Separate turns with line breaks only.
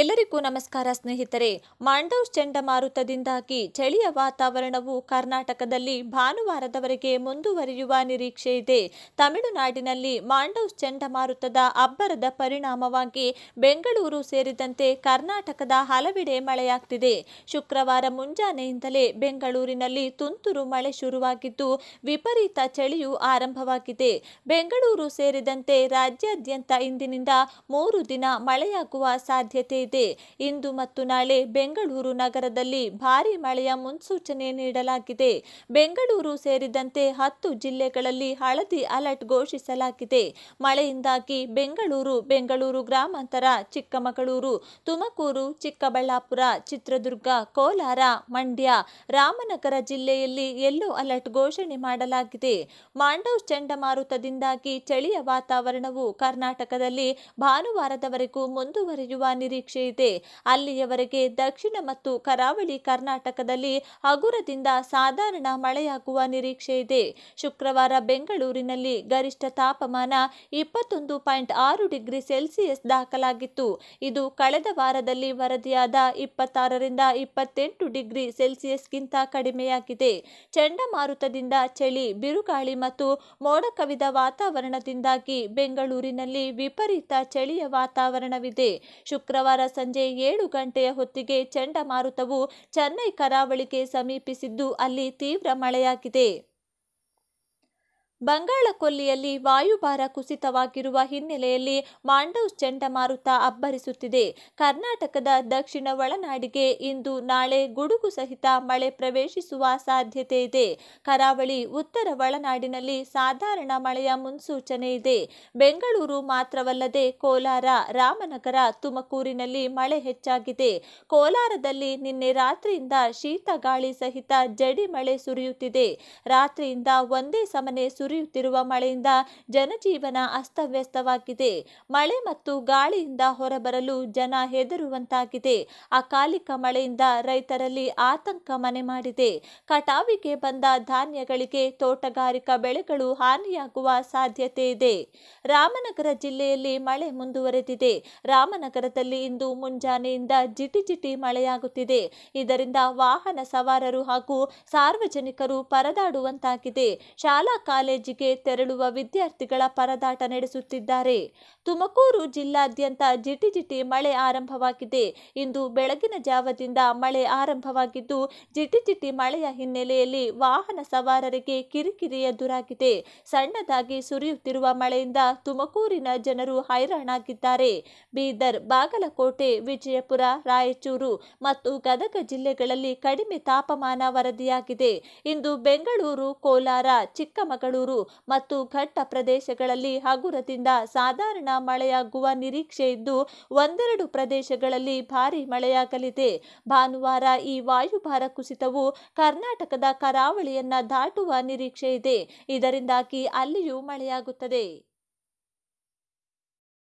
ಎಲ್ಲರಿಗೂ ನಮಸ್ಕಾರ ಸ್ನೇಹಿತರೆ ಮಾಂಡವ್ ಚಂಡಮಾರುತದಿಂದಾಗಿ ಚಳಿಯ ವಾತಾವರಣವು ಕರ್ನಾಟಕದಲ್ಲಿ ಭಾನುವಾರದವರೆಗೆ ಮುಂದುವರಿಯುವ ನಿರೀಕ್ಷೆ ಇದೆ ತಮಿಳುನಾಡಿನಲ್ಲಿ ಮಾಂಡವ್ ಚಂಡಮಾರುತದ ಅಬ್ಬರದ ಪರಿಣಾಮವಾಗಿ ಬೆಂಗಳೂರು ಸೇರಿದಂತೆ ಕರ್ನಾಟಕದ ಹಲವೆಡೆ ಮಳೆಯಾಗ್ತಿದೆ ಶುಕ್ರವಾರ ಮುಂಜಾನೆಯಿಂದಲೇ ಬೆಂಗಳೂರಿನಲ್ಲಿ ತುಂತುರು ಮಳೆ ಶುರುವಾಗಿದ್ದು ವಿಪರೀತ ಚಳಿಯು ಆರಂಭವಾಗಿದೆ ಬೆಂಗಳೂರು ಸೇರಿದಂತೆ ರಾಜ್ಯಾದ್ಯಂತ ಇಂದಿನಿಂದ ಮೂರು ದಿನ ಮಳೆಯಾಗುವ ಸಾಧ್ಯತೆ ಇದೆ ಇಂದು ಮತ್ತು ನಾಳೆ ಬೆಂಗಳೂರು ನಗರದಲ್ಲಿ ಭಾರೀ ಮಳೆಯ ಮುನ್ಸೂಚನೆ ನೀಡಲಾಗಿದೆ ಬೆಂಗಳೂರು ಸೇರಿದಂತೆ ಹತ್ತು ಜಿಲ್ಲೆಗಳಲ್ಲಿ ಹಳದಿ ಅಲರ್ಟ್ ಘೋಷಿಸಲಾಗಿದೆ ಮಳೆಯಿಂದಾಗಿ ಬೆಂಗಳೂರು ಬೆಂಗಳೂರು ಗ್ರಾಮಾಂತರ ಚಿಕ್ಕಮಗಳೂರು ತುಮಕೂರು ಚಿಕ್ಕಬಳ್ಳಾಪುರ ಚಿತ್ರದುರ್ಗ ಕೋಲಾರ ಮಂಡ್ಯ ರಾಮನಗರ ಜಿಲ್ಲೆಯಲ್ಲಿ ಯೆಲ್ಲೋ ಅಲರ್ಟ್ ಘೋಷಣೆ ಮಾಡಲಾಗಿದೆ ಮಾಂಡವ್ ಚಂಡಮಾರುತದಿಂದಾಗಿ ಚಳಿಯ ವಾತಾವರಣವು ಕರ್ನಾಟಕದಲ್ಲಿ ಭಾನುವಾರದವರೆಗೂ ಮುಂದುವರಿಯುವ ನಿರೀಕ್ಷೆ ನಿರೀಕ್ಷೆ ಇದೆ ಅಲ್ಲಿಯವರೆಗೆ ದಕ್ಷಿಣ ಮತ್ತು ಕರಾವಳಿ ಕರ್ನಾಟಕದಲ್ಲಿ ಹಗುರದಿಂದ ಸಾಧಾರಣ ಮಳೆಯಾಗುವ ನಿರೀಕ್ಷೆ ಇದೆ ಶುಕ್ರವಾರ ಬೆಂಗಳೂರಿನಲ್ಲಿ ಗರಿಷ್ಠ ತಾಪಮಾನ ಇಪ್ಪತ್ತೊಂದು ಪಾಯಿಂಟ್ ಆರು ಡಿಗ್ರಿ ಸೆಲ್ಸಿಯಸ್ ದಾಖಲಾಗಿತ್ತು ಇದು ಕಳೆದ ವಾರದಲ್ಲಿ ವರದಿಯಾದ ಇಪ್ಪತ್ತಾರರಿಂದ ಇಪ್ಪತ್ತೆಂಟು ಡಿಗ್ರಿ ಸೆಲ್ಸಿಯಸ್ಗಿಂತ ಕಡಿಮೆಯಾಗಿದೆ ಚಂಡಮಾರುತದಿಂದ ಚಳಿ ಬಿರುಗಾಳಿ ಮತ್ತು ಮೋಡ ಕವಿದ ವಾತಾವರಣದಿಂದಾಗಿ ಬೆಂಗಳೂರಿನಲ್ಲಿ ವಿಪರೀತ ಚಳಿಯ ವಾತಾವರಣವಿದೆ ಶುಕ್ರವಾರ ಸಂಜೆ ಏಳು ಗಂಟೆಯ ಹೊತ್ತಿಗೆ ಚಂಡಮಾರುತವು ಚೆನ್ನೈ ಕರಾವಳಿಗೆ ಸಮೀಪಿಸಿದ್ದು ಅಲ್ಲಿ ತೀವ್ರ ಮಳೆಯಾಗಿದೆ ಬಂಗಾಳಕೊಲ್ಲಿಯಲ್ಲಿ ವಾಯುಭಾರ ಕುಸಿತವಾಗಿರುವ ಹಿನ್ನೆಲೆಯಲ್ಲಿ ಮಾಂಡವ್ ಚಂಡಮಾರುತ ಅಬ್ಬರಿಸುತ್ತಿದೆ ಕರ್ನಾಟಕದ ದಕ್ಷಿಣ ಒಳನಾಡಿಗೆ ಇಂದು ನಾಳೆ ಗುಡುಗು ಸಹಿತ ಮಳೆ ಪ್ರವೇಶಿಸುವ ಸಾಧ್ಯತೆ ಇದೆ ಕರಾವಳಿ ಉತ್ತರ ಒಳನಾಡಿನಲ್ಲಿ ಸಾಧಾರಣ ಮಳೆಯ ಮುನ್ಸೂಚನೆ ಇದೆ ಬೆಂಗಳೂರು ಮಾತ್ರವಲ್ಲದೆ ಕೋಲಾರ ರಾಮನಗರ ತುಮಕೂರಿನಲ್ಲಿ ಮಳೆ ಹೆಚ್ಚಾಗಿದೆ ಕೋಲಾರದಲ್ಲಿ ನಿನ್ನೆ ರಾತ್ರಿಯಿಂದ ಶೀತಗಾಳಿ ಸಹಿತ ಜಡಿ ಮಳೆ ಸುರಿಯುತ್ತಿದೆ ರಾತ್ರಿಯಿಂದ ಒಂದೇ ಸಮನೆ ಸುರಿ ಸುರಿಯುತ್ತಿರುವ ಮಳೆಯಿಂದ ಜನಜೀವನ ಅಸ್ತವ್ಯಸ್ತವಾಗಿದೆ ಮಳೆ ಮತ್ತು ಗಾಳಿಯಿಂದ ಹೊರಬರಲು ಜನ ಹೆದರುವಂತಾಗಿದೆ ಅಕಾಲಿಕ ಮಳೆಯಿಂದ ರೈತರಲ್ಲಿ ಆತಂಕ ಮನೆ ಮಾಡಿದೆ ಕಟಾವಿಗೆ ಬಂದ ಧಾನ್ಯಗಳಿಗೆ ತೋಟಗಾರಿಕಾ ಬೆಳೆಗಳು ಹಾನಿಯಾಗುವ ಸಾಧ್ಯತೆ ಇದೆ ರಾಮನಗರ ಜಿಲ್ಲೆಯಲ್ಲಿ ಮಳೆ ಮುಂದುವರೆದಿದೆ ರಾಮನಗರದಲ್ಲಿ ಇಂದು ಮುಂಜಾನೆಯಿಂದ ಜಿಟಿ ಜಿಟಿ ಮಳೆಯಾಗುತ್ತಿದೆ ಇದರಿಂದ ವಾಹನ ಸವಾರರು ಹಾಗೂ ಸಾರ್ವಜನಿಕರು ಪರದಾಡುವಂತಾಗಿದೆ ಶಾಲಾ ಕಾಲೇಜು ಕಾಲೇಜಿಗೆ ತೆರಳುವ ವಿದ್ಯಾರ್ಥಿಗಳ ಪರದಾಟ ನಡೆಸುತ್ತಿದ್ದಾರೆ ತುಮಕೂರು ಜಿಲ್ಲಾದ್ಯಂತ ಜಿಟಿಜಿಟಿ ಮಳೆ ಆರಂಭವಾಗಿದೆ ಇಂದು ಬೆಳಗಿನ ಜಾವದಿಂದ ಮಳೆ ಆರಂಭವಾಗಿದ್ದು ಜಿಟಿಜಿಟಿ ಮಳೆಯ ಹಿನ್ನೆಲೆಯಲ್ಲಿ ವಾಹನ ಸವಾರರಿಗೆ ಕಿರಿಕಿರಿ ಎದುರಾಗಿದೆ ಸಣ್ಣದಾಗಿ ಸುರಿಯುತ್ತಿರುವ ಮಳೆಯಿಂದ ತುಮಕೂರಿನ ಜನರು ಹೈರಾಣಾಗಿದ್ದಾರೆ ಬೀದರ್ ಬಾಗಲಕೋಟೆ ವಿಜಯಪುರ ರಾಯಚೂರು ಮತ್ತು ಗದಗ ಜಿಲ್ಲೆಗಳಲ್ಲಿ ಕಡಿಮೆ ತಾಪಮಾನ ವರದಿಯಾಗಿದೆ ಇಂದು ಬೆಂಗಳೂರು ಕೋಲಾರ ಚಿಕ್ಕಮಗಳೂರು ಮತ್ತು ಘಟ್ಟ ಪ್ರದೇಶಗಳಲ್ಲಿ ಹಗುರದಿಂದ ಸಾಧಾರಣ ಮಳೆಯಾಗುವ ನಿರೀಕ್ಷೆ ಇದ್ದು ಒಂದೆರಡು ಪ್ರದೇಶಗಳಲ್ಲಿ ಭಾರಿ ಮಳೆಯಾಗಲಿದೆ ಭಾನುವಾರ ಈ ವಾಯುಭಾರ ಕುಸಿತವು ಕರ್ನಾಟಕದ ಕರಾವಳಿಯನ್ನ ದಾಟುವ ನಿರೀಕ್ಷೆ ಇದೆ ಇದರಿಂದಾಗಿ ಅಲ್ಲಿಯೂ ಮಳೆಯಾಗುತ್ತದೆ